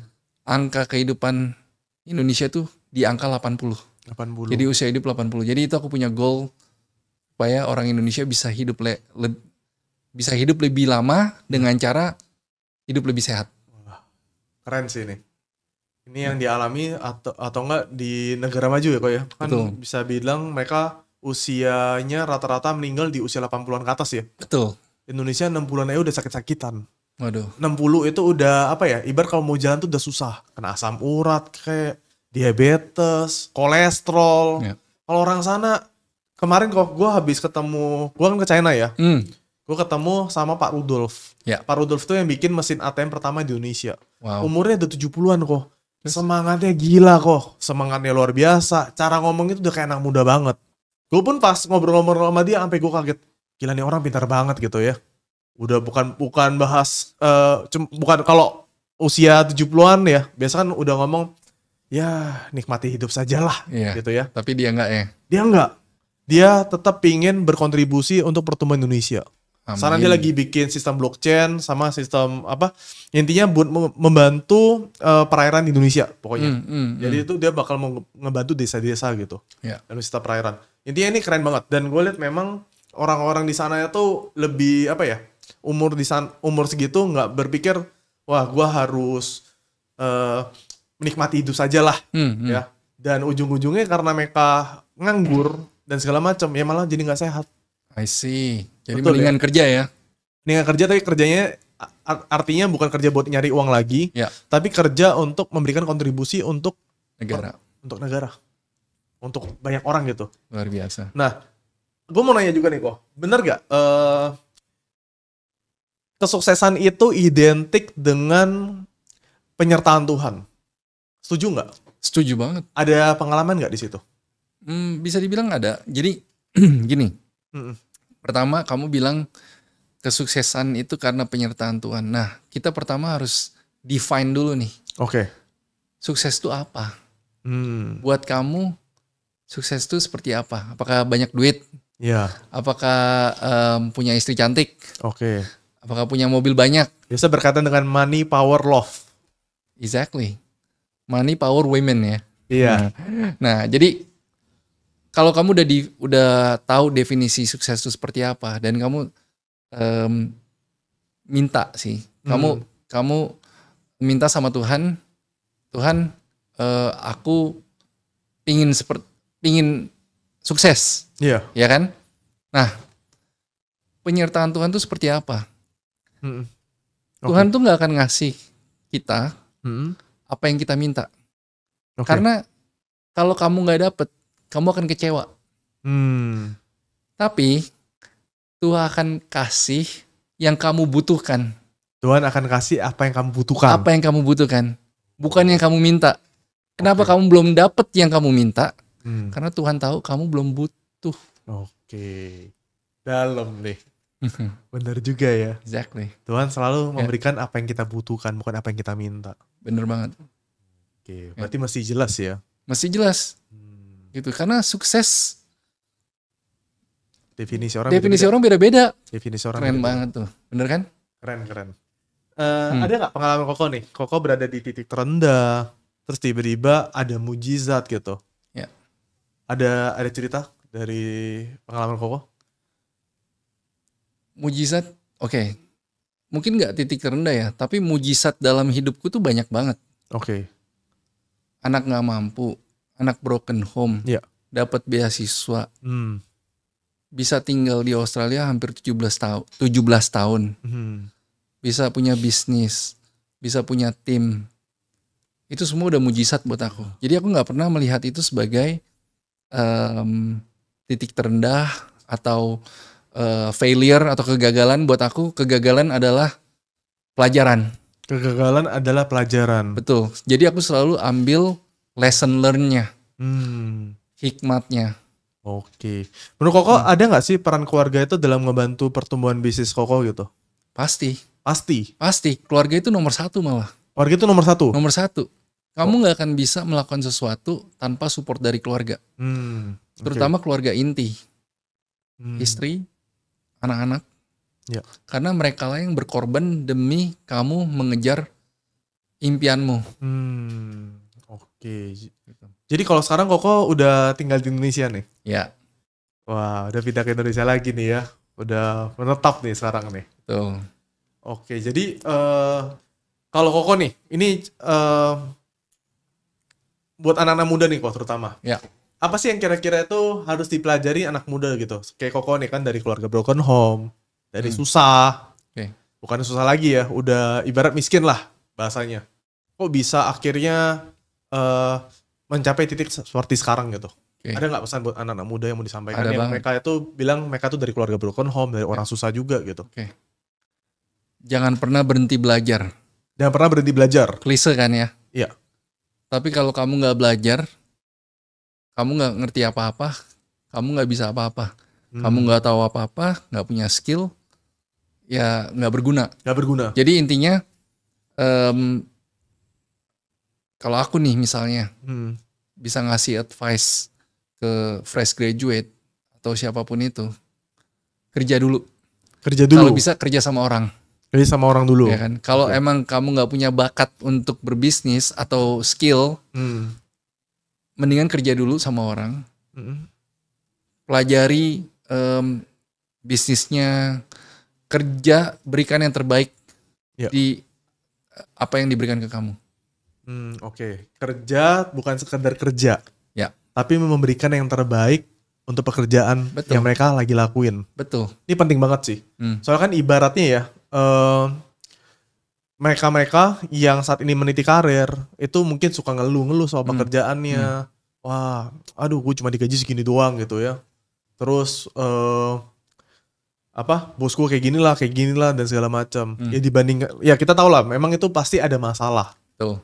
angka kehidupan Indonesia tuh di angka 80. 80. Jadi usia hidup 80. Jadi itu aku punya goal supaya orang Indonesia bisa hidup le, le bisa hidup lebih lama dengan cara hidup lebih sehat. Keren sih ini ini yang dialami atau atau enggak di negara maju ya kok ya kan betul. bisa bilang mereka usianya rata-rata meninggal di usia 80-an ke atas ya betul Indonesia 60-an aja udah sakit-sakitan waduh 60 itu udah apa ya ibar kalau mau jalan tuh udah susah kena asam urat kayak diabetes kolesterol ya. kalau orang sana kemarin kok gue habis ketemu gue kan ke China ya hmm. gue ketemu sama Pak Rudolf. Ya. Pak Rudolf tuh yang bikin mesin ATM pertama di Indonesia. Wow. Umurnya udah 70-an kok. Semangatnya gila kok, semangatnya luar biasa. Cara ngomongnya tuh udah kayak anak muda banget. Gue pun pas ngobrol-ngobrol sama dia, sampai gue kaget. Gila nih orang pintar banget gitu ya. Udah bukan bukan bahas, uh, bukan kalau usia 70-an ya, biasa kan udah ngomong, ya nikmati hidup sajalah iya, gitu ya. Tapi dia enggak ya? Dia enggak. Dia tetap pingin berkontribusi untuk pertumbuhan Indonesia. Amin. Sekarang dia lagi bikin sistem blockchain sama sistem apa intinya buat membantu uh, perairan Indonesia pokoknya. Mm, mm, mm. Jadi itu dia bakal ngebantu desa-desa gitu yeah. dan sistem perairan. Intinya ini keren banget dan gue lihat memang orang-orang di sana itu lebih apa ya umur di sana umur segitu nggak berpikir wah gue harus uh, menikmati hidup saja lah mm, mm. ya dan ujung-ujungnya karena mereka nganggur dan segala macam ya malah jadi nggak sehat I see. Jadi Betul, ya. mendingan ya? kerja ya. Mendingan kerja tapi kerjanya artinya bukan kerja buat nyari uang lagi, ya. tapi kerja untuk memberikan kontribusi untuk negara. Untuk negara. Untuk banyak orang gitu. Luar biasa. Nah, gue mau nanya juga nih kok. Bener gak? Uh, eh, kesuksesan itu identik dengan penyertaan Tuhan. Setuju nggak? Setuju banget. Ada pengalaman nggak di situ? Hmm, bisa dibilang ada. Jadi gini, Mm -mm. Pertama, kamu bilang kesuksesan itu karena penyertaan Tuhan. Nah, kita pertama harus define dulu nih. Oke. Okay. Sukses itu apa? Mm. Buat kamu, sukses itu seperti apa? Apakah banyak duit? Ya. Yeah. Apakah um, punya istri cantik? Oke. Okay. Apakah punya mobil banyak? Biasa berkaitan dengan money, power, love. Exactly. Money, power, women ya. Iya. Yeah. nah, jadi kalau kamu udah di udah tahu definisi sukses itu seperti apa dan kamu um, minta sih kamu hmm. kamu minta sama Tuhan Tuhan uh, aku pingin seperti pingin sukses Iya yeah. ya kan nah penyertaan Tuhan itu seperti apa hmm. okay. Tuhan tuh nggak akan ngasih kita hmm. apa yang kita minta okay. karena kalau kamu nggak dapet kamu akan kecewa. Hmm. Tapi Tuhan akan kasih yang kamu butuhkan. Tuhan akan kasih apa yang kamu butuhkan. Apa yang kamu butuhkan, bukan yang kamu minta. Kenapa okay. kamu belum dapat yang kamu minta? Hmm. Karena Tuhan tahu kamu belum butuh. Oke, okay. dalam nih. Mhm. Benar juga ya. Exactly. Tuhan selalu yeah. memberikan apa yang kita butuhkan, bukan apa yang kita minta. Benar banget. Oke, okay. berarti yeah. masih jelas ya? Masih jelas. Hmm gitu karena sukses definisi orang definisi beda -beda. orang beda-beda definisi orang keren beda -beda. banget tuh bener kan keren keren uh, hmm. ada nggak pengalaman koko nih koko berada di titik terendah terus tiba-tiba ada mujizat gitu ya ada ada cerita dari pengalaman koko mujizat oke okay. mungkin nggak titik terendah ya tapi mujizat dalam hidupku tuh banyak banget oke okay. anak nggak mampu anak broken home, ya. dapat beasiswa, hmm. bisa tinggal di Australia hampir 17 tahun, 17 tahun, hmm. bisa punya bisnis, bisa punya tim, itu semua udah mujizat buat aku. Jadi aku nggak pernah melihat itu sebagai um, titik terendah atau uh, failure atau kegagalan. Buat aku kegagalan adalah pelajaran. Kegagalan adalah pelajaran. Betul. Jadi aku selalu ambil lesson learn-nya, hmm. hikmatnya. Oke. Menurut Koko hmm. ada nggak sih peran keluarga itu dalam ngebantu pertumbuhan bisnis Koko gitu? Pasti. Pasti? Pasti. Keluarga itu nomor satu malah. Keluarga itu nomor satu? Nomor satu. Kamu oh. nggak oh. akan bisa melakukan sesuatu tanpa support dari keluarga. Hmm. Okay. Terutama keluarga inti. Hmm. Istri, anak-anak. Ya. Karena mereka lah yang berkorban demi kamu mengejar impianmu. Hmm. Oke. Gitu. Jadi kalau sekarang Koko udah tinggal di Indonesia nih? Ya. Wah, udah pindah ke Indonesia lagi nih ya. Udah menetap nih sekarang nih. Betul. Oke, jadi uh, kalau Koko nih, ini uh, buat anak-anak muda nih kok terutama. Ya. Apa sih yang kira-kira itu harus dipelajari anak muda gitu? Kayak Koko nih kan dari keluarga broken home, dari hmm. susah. Okay. Bukan susah lagi ya, udah ibarat miskin lah bahasanya. Kok bisa akhirnya uh, mencapai titik seperti sekarang gitu. Okay. Ada nggak pesan buat anak-anak muda yang mau disampaikan Ada yang mereka itu bilang mereka tuh dari keluarga broken home, dari okay. orang susah juga gitu. Okay. Jangan pernah berhenti belajar. Jangan pernah berhenti belajar. Klise kan ya? Iya. Tapi kalau kamu nggak belajar, kamu nggak ngerti apa-apa, kamu nggak bisa apa-apa, hmm. kamu nggak tahu apa-apa, nggak punya skill, ya nggak berguna. Nggak berguna. Jadi intinya um, kalau aku nih misalnya hmm. bisa ngasih advice ke fresh graduate atau siapapun itu kerja dulu kerja dulu kalau bisa kerja sama orang kerja sama orang dulu ya kan kalau okay. emang kamu nggak punya bakat untuk berbisnis atau skill hmm. mendingan kerja dulu sama orang hmm. pelajari um, bisnisnya kerja berikan yang terbaik yeah. di apa yang diberikan ke kamu Hmm, oke. Okay. Kerja bukan sekedar kerja. Ya. Tapi memberikan yang terbaik untuk pekerjaan Betul. yang mereka lagi lakuin. Betul. Ini penting banget sih. Hmm. Soalnya kan ibaratnya ya, mereka eh, mereka-mereka yang saat ini meniti karir itu mungkin suka ngeluh-ngeluh soal hmm. pekerjaannya. Hmm. Wah, aduh gue cuma digaji segini doang gitu ya. Terus uh, apa Bosku kayak gini lah, kayak gini lah dan segala macam. Hmm. Ya dibanding ya kita tahu lah, memang itu pasti ada masalah. Tuh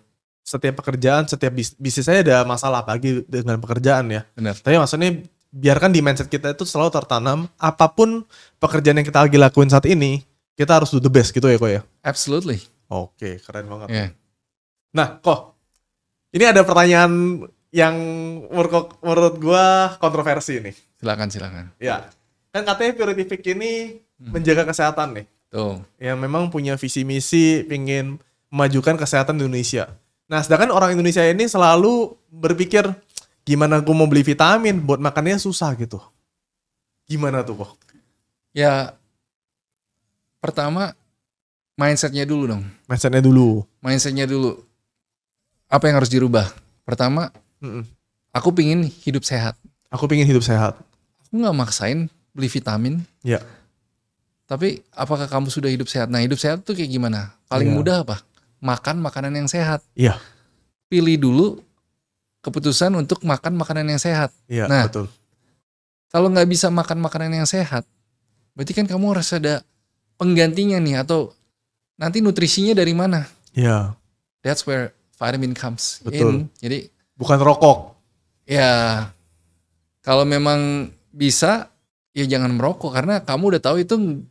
setiap pekerjaan, setiap bis bisnis saya ada masalah apalagi dengan pekerjaan ya. Benar. Tapi maksudnya biarkan di mindset kita itu selalu tertanam apapun pekerjaan yang kita lagi lakuin saat ini, kita harus do the best gitu ya kok ya. Absolutely. Oke, keren banget. Yeah. Nah, kok ini ada pertanyaan yang menurut, menurut gua kontroversi nih. Silakan, silakan. Ya. Kan katanya Purific ini hmm. menjaga kesehatan nih. Tuh. Yang memang punya visi misi pingin memajukan kesehatan di Indonesia Nah, sedangkan orang Indonesia ini selalu berpikir gimana aku mau beli vitamin buat makannya susah gitu. Gimana tuh kok? Ya pertama mindsetnya dulu dong. Mindsetnya dulu. Mindsetnya dulu. Apa yang harus dirubah? Pertama, Mm-mm. aku pingin hidup sehat. Aku pingin hidup sehat. Aku nggak maksain beli vitamin. Ya. Tapi apakah kamu sudah hidup sehat? Nah hidup sehat tuh kayak gimana? Paling yeah. mudah apa? makan makanan yang sehat. Iya. Pilih dulu keputusan untuk makan makanan yang sehat. Iya, nah, betul. Kalau nggak bisa makan makanan yang sehat, berarti kan kamu harus ada penggantinya nih atau nanti nutrisinya dari mana? Iya. That's where vitamin comes Betul. in. Jadi bukan rokok. Ya. Kalau memang bisa ya jangan merokok karena kamu udah tahu itu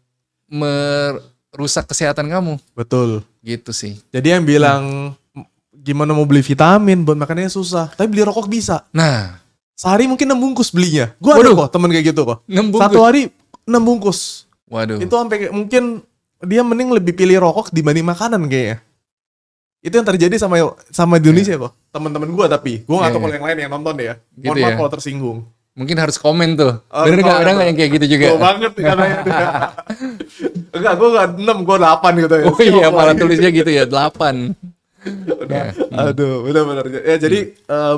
merusak kesehatan kamu. Betul. Gitu sih. Jadi yang bilang hmm. gimana mau beli vitamin buat makannya susah, tapi beli rokok bisa. Nah, sehari mungkin enam bungkus belinya. Gua Waduh. ada kok temen kayak gitu kok. 6 bungkus. Satu hari enam bungkus. Waduh. Itu sampai mungkin dia mending lebih pilih rokok dibanding makanan kayaknya. Itu yang terjadi sama sama di Indonesia yeah. kok. Teman-teman gua tapi gua nggak yeah, tahu yeah. kalau yang lain yang nonton ya. Gitu ya. Mohon ya. maaf kalau tersinggung mungkin harus komen tuh. Oh, Bener nggak ada nggak yang kayak gitu juga? Gue banget karena itu. Ya. Enggak, gue gak enam, gue delapan gitu ya. Oh iya, malah tulisnya gitu ya delapan. Udah, ya. Hmm. aduh, benar-benar. Ya jadi hmm. uh,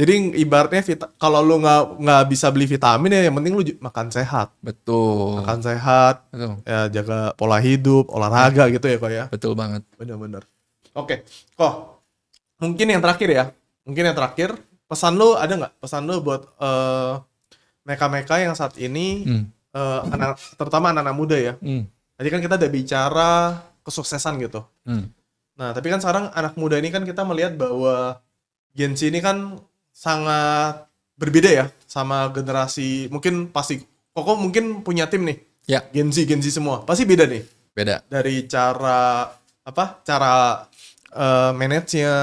jadi ibaratnya kalau lu nggak nggak bisa beli vitamin ya yang penting lu makan sehat. Betul. Makan sehat. Betul. Ya jaga pola hidup, olahraga gitu ya kok ya. Betul banget. Bener-bener. Oke, okay. kok mungkin yang terakhir ya. Mungkin yang terakhir pesan lo ada nggak pesan lo buat mereka eh, mereka-mereka yang saat ini hmm. uh, anak terutama anak-anak muda ya hmm. tadi kan kita udah bicara kesuksesan gitu hmm. nah tapi kan sekarang anak muda ini kan kita melihat bahwa Gen Z ini kan sangat berbeda ya sama generasi mungkin pasti kok mungkin punya tim nih ya Gen Z Gen Z semua pasti beda nih beda dari cara apa cara uh, eh, manage nya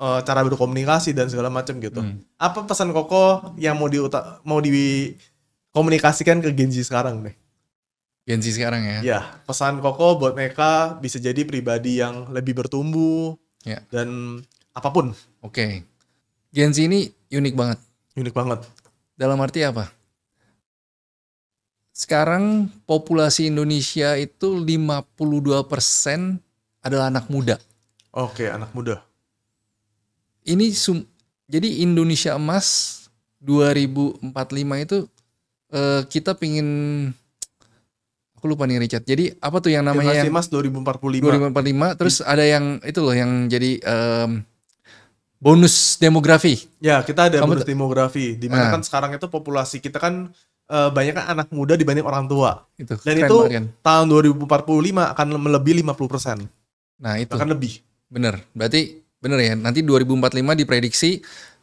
uh, cara berkomunikasi dan segala macam gitu. Hmm. Apa pesan Koko yang mau di mau dikomunikasikan ke Genji sekarang deh? Genji sekarang ya? Ya, pesan Koko buat mereka bisa jadi pribadi yang lebih bertumbuh ya. dan apapun. Oke, okay. Genji ini unik banget. Unik banget. Dalam arti apa? Sekarang populasi Indonesia itu 52% adalah anak muda. Oke, anak muda ini sum, jadi Indonesia emas 2045 itu uh, kita pingin aku lupa nih Richard. Jadi apa tuh yang namanya yang Emas 2045. 2045 terus hmm. ada yang itu loh yang jadi um, bonus demografi. Ya, kita ada Kamu bonus demografi di mana nah. kan sekarang itu populasi kita kan e, banyak kan anak muda dibanding orang tua. Itu, Dan itu banget. Kan. tahun 2045 akan melebihi 50%. Nah, itu. Akan lebih. Bener. Berarti Bener ya, nanti 2045 diprediksi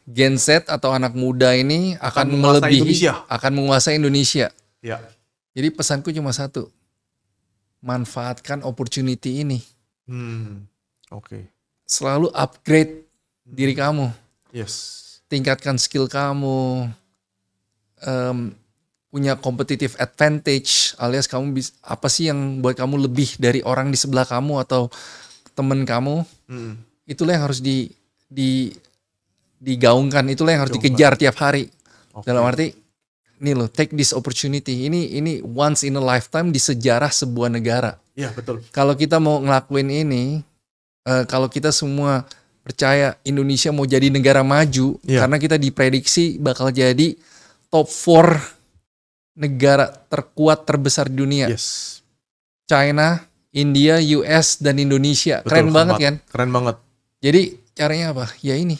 Gen Z atau anak muda ini akan, akan melebihi, Indonesia. akan menguasai Indonesia. Ya. Jadi pesanku cuma satu, manfaatkan opportunity ini. Hmm. Oke. Okay. Selalu upgrade hmm. diri kamu. Yes. Tingkatkan skill kamu. Um, punya competitive advantage alias kamu bisa apa sih yang buat kamu lebih dari orang di sebelah kamu atau temen kamu hmm itulah yang harus di di digaungkan itulah yang harus Gaungkan. dikejar tiap hari okay. dalam arti ini loh take this opportunity ini ini once in a lifetime di sejarah sebuah negara ya betul kalau kita mau ngelakuin ini uh, kalau kita semua percaya Indonesia mau jadi negara maju ya. karena kita diprediksi bakal jadi top four negara terkuat terbesar di dunia yes. China India US dan Indonesia betul, keren banget kan keren banget jadi caranya apa? Ya ini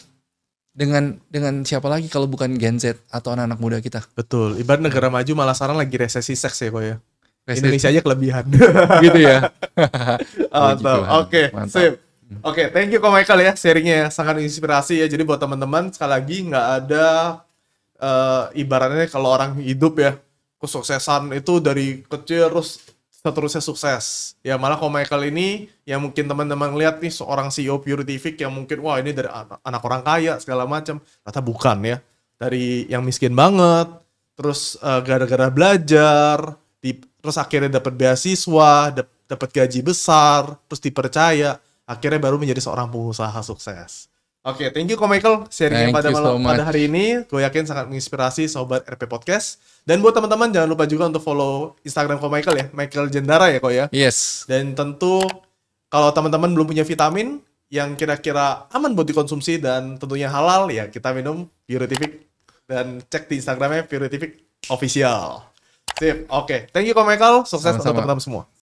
dengan dengan siapa lagi kalau bukan Gen Z atau anak-anak muda kita? Betul. Ibarat negara maju malah sekarang lagi resesi seks ya kok ya. Resesi. Indonesia aja kelebihan. gitu ya. Oh, gitu. Oke, sip. Oke, okay, thank you kok Michael ya sharingnya ya. sangat inspirasi ya. Jadi buat teman-teman sekali lagi nggak ada uh, ibaratnya kalau orang hidup ya kesuksesan itu dari kecil terus seterusnya sukses. Ya malah kalau Michael ini yang mungkin teman-teman lihat nih seorang CEO Purific yang mungkin wah ini dari anak, orang kaya segala macam, ternyata bukan ya. Dari yang miskin banget, terus eh, gara-gara uh, belajar, di, terus akhirnya dapat beasiswa, dapat gaji besar, terus dipercaya, akhirnya baru menjadi seorang pengusaha sukses. Oke, okay, thank you Ko Michael sharingnya pada malam so pada hari ini. Gue yakin sangat menginspirasi sobat RP Podcast. Dan buat teman-teman jangan lupa juga untuk follow Instagram Ko Michael ya, Michael Jendara ya kok ya. Yes. Dan tentu kalau teman-teman belum punya vitamin yang kira-kira aman buat dikonsumsi dan tentunya halal ya kita minum Puritific dan cek di Instagramnya Puritific Official. Sip, oke. Okay. Thank you Ko Michael, sukses Sama -sama. untuk teman-teman semua.